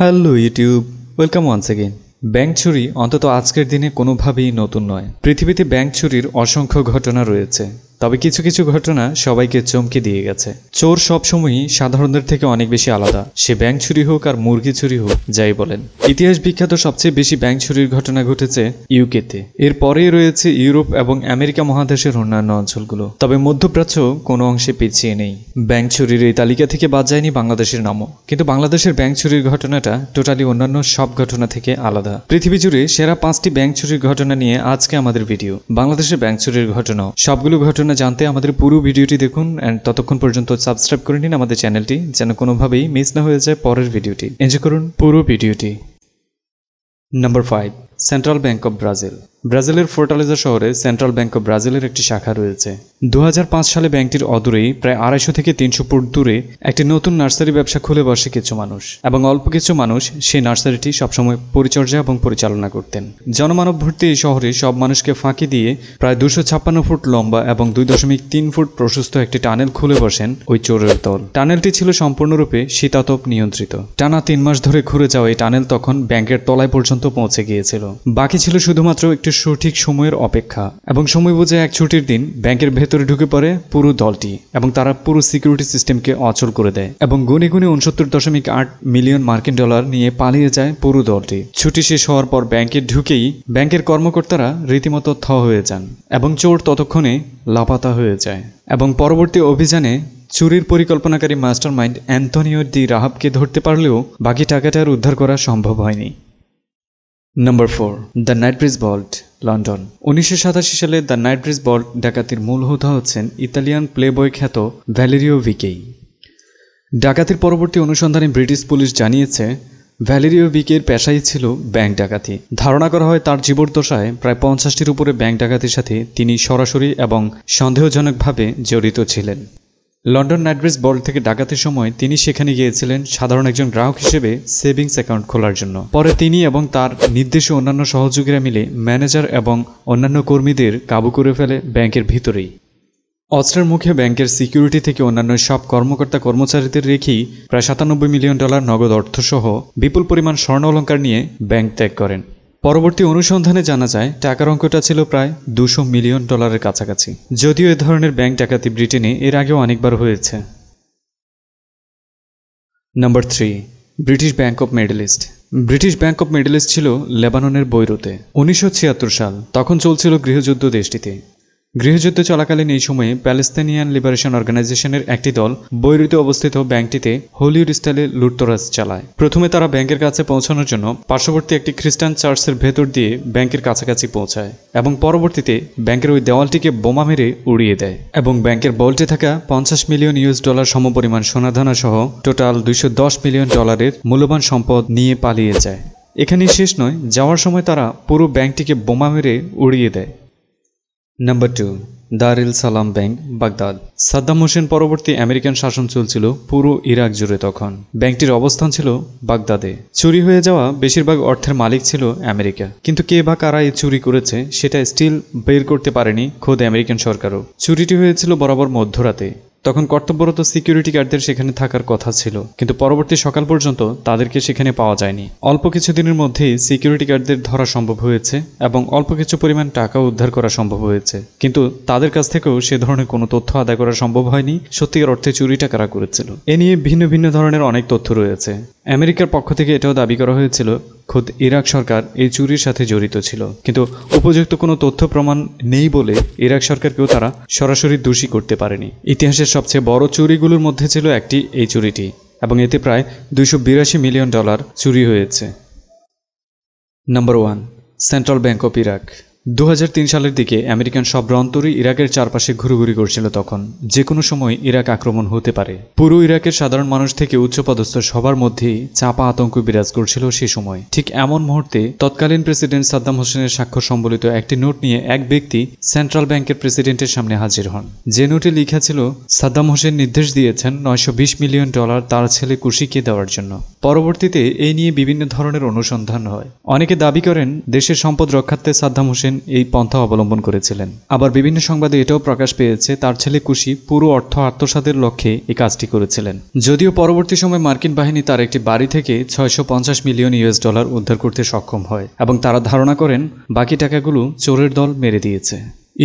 hello YouTube welcome once again bank চুরি অন্তত আজকের দিনে কোনোভাবেই নতুন নয় পৃথিবীতে ব্যাংক চুরির অসংখ্য ঘটনা রয়েছে তবে কিছু কিছু ঘটনা সবাইকে চমকে দিয়ে গেছে চোর সবসময়ই সাধারণদের থেকে অনেক বেশি আলাদা সে ব্যাংক চুরি হোক আর মুরগি চুরি হোক যাই বলেন ইতিহাস বিখ্যাত সবচেয়ে বেশি ব্যাংক চুরির ঘটনা ঘটেছে ইউকেতে এরপরেই রয়েছে ইউরোপ এবং আমেরিকা মহাদেশের অন্যান্য অঞ্চলগুলো তবে মধ্যপ্রাচ্য কোনো অংশে পিছিয়ে নেই ব্যাংক চুরির এই তালিকা থেকে বাদ যায়নি বাংলাদেশের নামও কিন্তু বাংলাদেশের ব্যাংক চুরির ঘটনাটা টোটালি অন্যান্য সব ঘটনা থেকে আলাদা পৃথিবী জুড়ে সেরা পাঁচটি ব্যাংক চুরির ঘটনা নিয়ে আজকে আমাদের ভিডিও বাংলাদেশের ব্যাংক চুরির ঘটনা সবগুলো ঘটনা জন্য জানতে আমাদের পুরো ভিডিওটি দেখুন অ্যান্ড ততক্ষণ পর্যন্ত সাবস্ক্রাইব করে নিন আমাদের চ্যানেলটি যেন কোনোভাবেই মিস না হয়ে যায় পরের ভিডিওটি এনজয় করুন পুরো ভিডিওটি number five central bank of Brazil ব্রাজিলের ফোর্টালেজা শহরে সেন্ট্রাল ব্যাংক অব ব্রাজিলের একটি শাখা রয়েছে দু সালে ব্যাংকটির অদূরেই প্রায় আড়াইশো থেকে তিনশো ফুট দূরে একটি নতুন নার্সারি ব্যবসা খুলে বসে কিছু মানুষ এবং অল্প কিছু মানুষ সেই নার্সারিটি সবসময় পরিচর্যা এবং পরিচালনা করতেন জনমানব ভর্তি এই শহরে সব মানুষকে ফাঁকি দিয়ে প্রায় দুশো ছাপ্পান্ন ফুট লম্বা এবং দুই দশমিক তিন ফুট প্রশস্ত একটি টানেল খুলে বসেন ওই চোরের দল টানেলটি ছিল সম্পূর্ণরূপে শীতাতপ নিয়ন্ত্রিত টানা তিন মাস ধরে ঘুরে যাওয়া এই টানেল তখন ব্যাংকের তলায় পর্যন্ত পৌঁছে গিয়েছিল বাকি ছিল শুধুমাত্র একটি সঠিক সময়ের অপেক্ষা এবং সময় বুঝে এক ছুটির দিন ব্যাংকের ভেতরে ঢুকে পড়ে পুরো দলটি এবং তারা পুরো সিকিউরিটি সিস্টেমকে অচল করে দেয় এবং গুনে গুনে উনসত্তর দশমিক আট মিলিয়ন মার্কিন ডলার নিয়ে পালিয়ে যায় পুরো দলটি ছুটি শেষ হওয়ার পর ব্যাংকে ঢুকেই ব্যাংকের কর্মকর্তারা রীতিমতো থ হয়ে যান এবং চোর ততক্ষণে লাপাতা হয়ে যায় এবং পরবর্তী অভিযানে চুরির পরিকল্পনাকারী মাস্টারমাইন্ড অ্যান্থনিও ডি রাহাবকে ধরতে পারলেও বাকি টাকাটার উদ্ধার করা সম্ভব হয়নি number four the Knightsbridge vault London উনিশশো সালে দ্য নাইটব্রিজ বল্ট ডাকাতির মূল হোধা হচ্ছেন ইতালিয়ান প্লেবয় খ্যাত ভ্যালেরিও ভিকেই ডাকাতির পরবর্তী অনুসন্ধানে ব্রিটিশ পুলিশ জানিয়েছে ভ্যালেরিও ভিকের পেশাই ছিল ব্যাংক ডাকাতি ধারণা করা হয় তার জীবদ্দশায় প্রায় পঞ্চাশটির উপরে ব্যাংক ডাকাতির সাথে তিনি সরাসরি এবং সন্দেহজনকভাবে জড়িত ছিলেন লন্ডন নাইটব্রিজ বল থেকে ডাকাতির সময় তিনি সেখানে গিয়েছিলেন সাধারণ একজন গ্রাহক হিসেবে সেভিংস অ্যাকাউন্ট খোলার জন্য পরে তিনি এবং তার নির্দেশে অন্যান্য সহযোগীরা মিলে ম্যানেজার এবং অন্যান্য কর্মীদের কাবু করে ফেলে ব্যাংকের ভিতরেই অস্ত্রের মুখে ব্যাংকের সিকিউরিটি থেকে অন্যান্য সব কর্মকর্তা কর্মচারীদের রেখেই প্রায় সাতানব্বই মিলিয়ন ডলার নগদ অর্থসহ বিপুল পরিমাণ স্বর্ণ অলঙ্কার নিয়ে ব্যাংক ত্যাগ করেন পরবর্তী অনুসন্ধানে জানা যায় টাকার অঙ্কটা ছিল প্রায় দুশো মিলিয়ন ডলারের কাছাকাছি যদিও এ ধরনের ব্যাংক ডাকাতি ব্রিটেনে এর আগেও অনেকবার হয়েছে number three British bank of Middle East British bank of Middle East ছিল লেবাননের বৈরুতে উনিশশো সাল তখন চলছিল গৃহযুদ্ধ দেশটিতে গৃহযুদ্ধ চলাকালীন এই সময়ে প্যালেস্তিনিয়ান লিবারেশন অর্গানাইজেশনের একটি দল বৈরুতে অবস্থিত ব্যাংকটিতে হলিউড স্টাইলে লুটতরাজ চালায় প্রথমে তারা ব্যাংকের কাছে পৌঁছানোর জন্য পার্শ্ববর্তী একটি খ্রিস্টান চার্চের ভেতর দিয়ে ব্যাংকের কাছাকাছি পৌঁছায় এবং পরবর্তীতে ব্যাংকের ওই দেওয়ালটিকে বোমা মেরে উড়িয়ে দেয় এবং ব্যাংকের বলটে থাকা পঞ্চাশ মিলিয়ন ইউএস ডলার সমপরিমাণ সোনাধানা সহ টোটাল দুইশো মিলিয়ন ডলারের মূল্যবান সম্পদ নিয়ে পালিয়ে যায় এখানেই শেষ নয় যাওয়ার সময় তারা পুরো ব্যাংকটিকে বোমা মেরে উড়িয়ে দেয় নাম্বার টু দারিল সালাম ব্যাংক বাগদাদ সাদ্দাম হোসেন পরবর্তী আমেরিকান শাসন চলছিল পুরো ইরাক জুড়ে তখন ব্যাংকটির অবস্থান ছিল বাগদাদে চুরি হয়ে যাওয়া বেশিরভাগ অর্থের মালিক ছিল আমেরিকা কিন্তু কে বা কারা এ চুরি করেছে সেটা স্টিল বের করতে পারেনি খোদ আমেরিকান সরকারও চুরিটি হয়েছিল বরাবর মধ্যরাতে তখন কর্তব্যরত সিকিউরিটি গার্ডদের সেখানে থাকার কথা ছিল কিন্তু পরবর্তী সকাল পর্যন্ত তাদেরকে সেখানে পাওয়া যায়নি অল্প কিছুদিনের মধ্যেই সিকিউরিটি গার্ডদের ধরা সম্ভব হয়েছে এবং অল্প কিছু পরিমাণ টাকা উদ্ধার করা সম্ভব হয়েছে কিন্তু তাদের কাছ থেকেও সে ধরনের কোনো তথ্য আদায় করা সম্ভব হয়নি সত্যিকার অর্থে চুরিটা কারা করেছিল এ নিয়ে ভিন্ন ভিন্ন ধরনের অনেক তথ্য রয়েছে আমেরিকার পক্ষ থেকে এটাও দাবি করা হয়েছিল খোদ ইরাক সরকার এই চুরির সাথে জড়িত ছিল কিন্তু উপযুক্ত কোনো তথ্য প্রমাণ নেই বলে ইরাক সরকারকেও তারা সরাসরি দোষী করতে পারেনি ইতিহাসের সবচেয়ে বড় চুরিগুলোর মধ্যে ছিল একটি এই চুরিটি এবং এতে প্রায় দুইশো মিলিয়ন ডলার চুরি হয়েছে number one central bank of Iraq দু সালের দিকে আমেরিকান সব রন্তরই ইরাকের চারপাশে ঘুরুঘুরি করছিল তখন যে কোনো সময় ইরাক আক্রমণ হতে পারে পুরো ইরাকের সাধারণ মানুষ থেকে উচ্চপদস্থ সবার মধ্যেই চাপা আতঙ্ক বিরাজ করছিল সে সময় ঠিক এমন মুহূর্তে তৎকালীন প্রেসিডেন্ট সাদ্দাম হোসেনের স্বাক্ষর সম্বলিত একটি নোট নিয়ে এক ব্যক্তি সেন্ট্রাল ব্যাংকের প্রেসিডেন্টের সামনে হাজির হন যে নোটে লিখা ছিল সাদ্দাম হোসেন নির্দেশ দিয়েছেন নয়শো মিলিয়ন ডলার তার ছেলে কুশিকে দেওয়ার জন্য পরবর্তীতে এই নিয়ে বিভিন্ন ধরনের অনুসন্ধান হয় অনেকে দাবি করেন দেশের সম্পদ রক্ষার্থে সাদ্দাম হোসেন এই পন্থা অবলম্বন করেছিলেন আবার বিভিন্ন সংবাদে এটাও প্রকাশ পেয়েছে তার ছেলে কুশি পুরো অর্থ আত্মসাদের লক্ষ্যে এই কাজটি করেছিলেন যদিও পরবর্তী সময় মার্কিন বাহিনী তার একটি বাড়ি থেকে ছয়শো মিলিয়ন ইউএস ডলার উদ্ধার করতে সক্ষম হয় এবং তারা ধারণা করেন বাকি টাকাগুলো চোরের দল মেরে দিয়েছে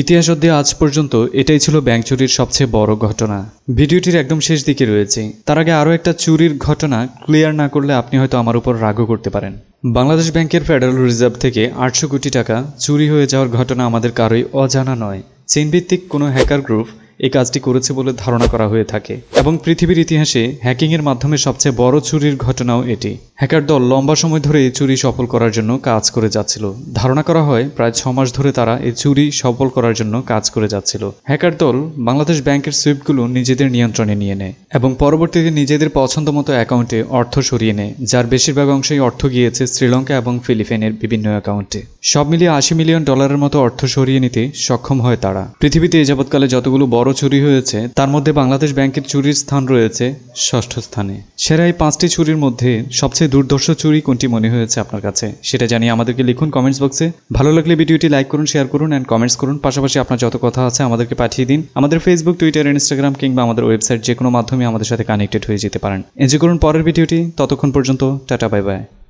ইতিহাস অধ্যে আজ পর্যন্ত এটাই ছিল ব্যাংক চুরির সবচেয়ে বড় ঘটনা ভিডিওটির একদম শেষ দিকে রয়েছে তার আগে আরও একটা চুরির ঘটনা ক্লিয়ার না করলে আপনি হয়তো আমার উপর রাগও করতে পারেন বাংলাদেশ ব্যাংকের ফেডারেল রিজার্ভ থেকে আটশো কোটি টাকা চুরি হয়ে যাওয়ার ঘটনা আমাদের কারোই অজানা নয় চীনভিত্তিক কোনো হ্যাকার গ্রুপ এই কাজটি করেছে বলে ধারণা করা হয়ে থাকে এবং পৃথিবীর ইতিহাসে হ্যাকিংয়ের মাধ্যমে সবচেয়ে বড় চুরির ঘটনাও এটি হ্যাকার দল লম্বা সময় ধরে এই চুরি সফল করার জন্য কাজ করে যাচ্ছিল ধারণা করা হয় প্রায় ছ মাস ধরে তারা এই চুরি সফল করার জন্য কাজ করে যাচ্ছিল হ্যাকার দল বাংলাদেশ ব্যাংকের সুইপগুলো নিজেদের নিয়ন্ত্রণে নিয়ে নেয় এবং পরবর্তীতে নিজেদের পছন্দ মতো অ্যাকাউন্টে অর্থ সরিয়ে নেয় যার বেশিরভাগ অংশই অর্থ গিয়েছে শ্রীলঙ্কা এবং ফিলিপাইনের বিভিন্ন অ্যাকাউন্টে সব মিলিয়ে আশি মিলিয়ন ডলারের মতো অর্থ সরিয়ে নিতে সক্ষম হয় তারা পৃথিবীতে এ যাবৎকালে যতগুলো বড় বড় চুরি হয়েছে তার মধ্যে বাংলাদেশ ব্যাংকের চুরির স্থান রয়েছে ষষ্ঠ স্থানে সেরা এই পাঁচটি চুরির মধ্যে সবচেয়ে দুর্ধর্ষ চুরি কোনটি মনে হয়েছে আপনার কাছে সেটা জানিয়ে আমাদেরকে লিখুন কমেন্টস বক্সে ভালো লাগলে ভিডিওটি লাইক করুন শেয়ার করুন অ্যান্ড কমেন্টস করুন পাশাপাশি আপনার যত কথা আছে আমাদেরকে পাঠিয়ে দিন আমাদের ফেসবুক টুইটার ইনস্টাগ্রাম কিংবা আমাদের ওয়েবসাইট যে কোনো মাধ্যমে আমাদের সাথে কানেক্টেড হয়ে যেতে পারেন এনজি করুন পরের ভিডিওটি ততক্ষণ পর্যন্ত টাটা বাই বাই